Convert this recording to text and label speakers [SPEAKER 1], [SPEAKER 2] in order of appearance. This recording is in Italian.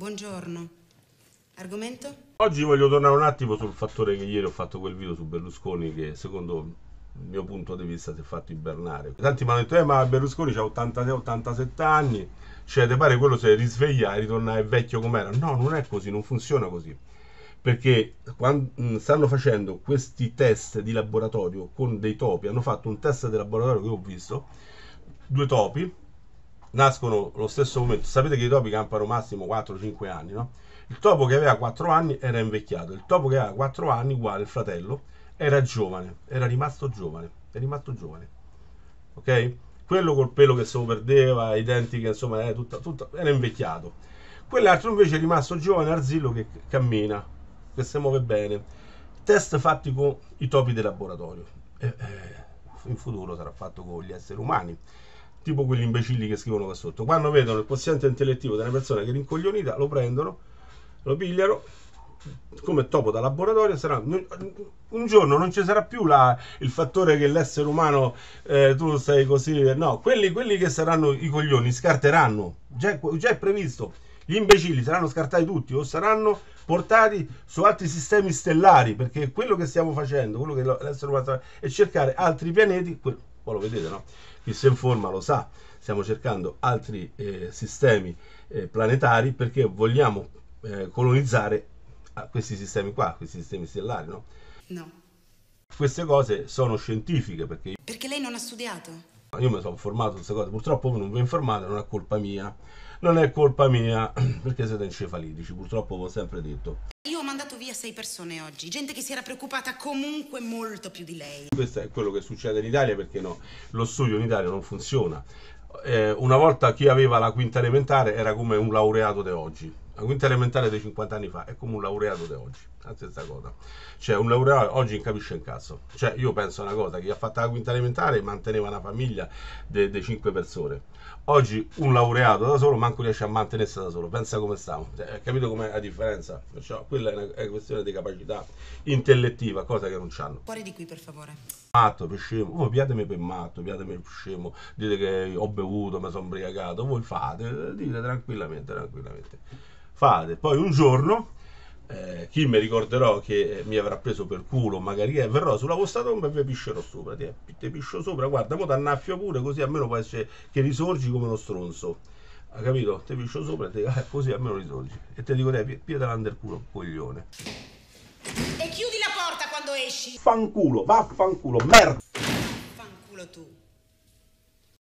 [SPEAKER 1] Buongiorno. Argomento? Oggi voglio tornare un attimo sul fattore che ieri ho fatto quel video su Berlusconi che secondo il mio punto di vista si è fatto ibernare. Tanti mi hanno detto, eh, ma Berlusconi ha 86-87 anni, cioè ti pare quello se risveglia e ritorna vecchio com'era. No, non è così, non funziona così. Perché quando stanno facendo questi test di laboratorio con dei topi, hanno fatto un test di laboratorio che ho visto, due topi, nascono lo stesso momento. Sapete che i topi campano massimo 4-5 anni, no? Il topo che aveva 4 anni era invecchiato, il topo che aveva 4 anni, uguale il fratello, era giovane, era rimasto giovane, è rimasto giovane. Ok? Quello col pelo che se lo perdeva, i denti che insomma era, eh, tutta, tutta, era invecchiato. Quell'altro invece è rimasto giovane arzillo che cammina, che si muove bene. Test fatti con i topi del laboratorio. Eh, eh, in futuro sarà fatto con gli esseri umani tipo quegli imbecilli che scrivono qua sotto. Quando vedono il quoziente intellettivo di una persona che è rincoglionita, lo prendono, lo pigliano come topo da laboratorio sarà un giorno non ci sarà più la, il fattore che l'essere umano eh, tu stai così no quelli, quelli, che saranno i coglioni scarteranno già, già è previsto gli imbecilli saranno scartati tutti o saranno portati su altri sistemi stellari perché quello che stiamo facendo quello che l'essere umano sta, è cercare altri pianeti qua lo vedete, no? Chi si informa lo sa, stiamo cercando altri eh, sistemi eh, planetari perché vogliamo eh, colonizzare ah, questi sistemi qua, questi sistemi stellari, no? No. Queste cose sono scientifiche perché... Perché lei non ha studiato? Io mi sono formato su queste cose, purtroppo voi non vi informate, non è colpa mia. Non è colpa mia perché siete encefalitici, purtroppo l'ho sempre detto via sei persone oggi, gente che si era preoccupata comunque molto più di lei. Questo è quello che succede in Italia perché no, lo studio in Italia non funziona. Eh, una volta chi aveva la quinta elementare era come un laureato di oggi. La quinta elementare di 50 anni fa è come un laureato di oggi la stessa cosa. Cioè, un laureato oggi incapisce un cazzo. Cioè, io penso a una cosa, chi ha fatto la quinta elementare manteneva una famiglia di de- 5 persone. Oggi un laureato da solo manco riesce a mantenersi da solo. Pensa come stiamo. Cioè, capito com'è la differenza? Cioè, quella è una, è questione di capacità intellettiva, cosa che non hanno. Fuori di qui, per favore. Matto, per scemo. Voi piatemi per matto, piatemi per scemo. Dite che ho bevuto, mi sono ubriacato. Voi fate, dite tranquillamente, tranquillamente. Fate. Poi un giorno eh, chi mi ricorderò che eh, mi avrà preso per culo, magari eh, verrò sulla vostra tomba e vi piscerò sopra. Eh, ti, ti piscio sopra, guarda, mo t'annaffio pure, così almeno può essere che risorgi come uno stronzo. Ha capito? Ti piscio sopra e te, eh, così almeno risorgi. E te dico, te, pietala under culo, coglione. E chiudi la porta quando esci. Fanculo, vaffanculo, merda. Fanculo tu.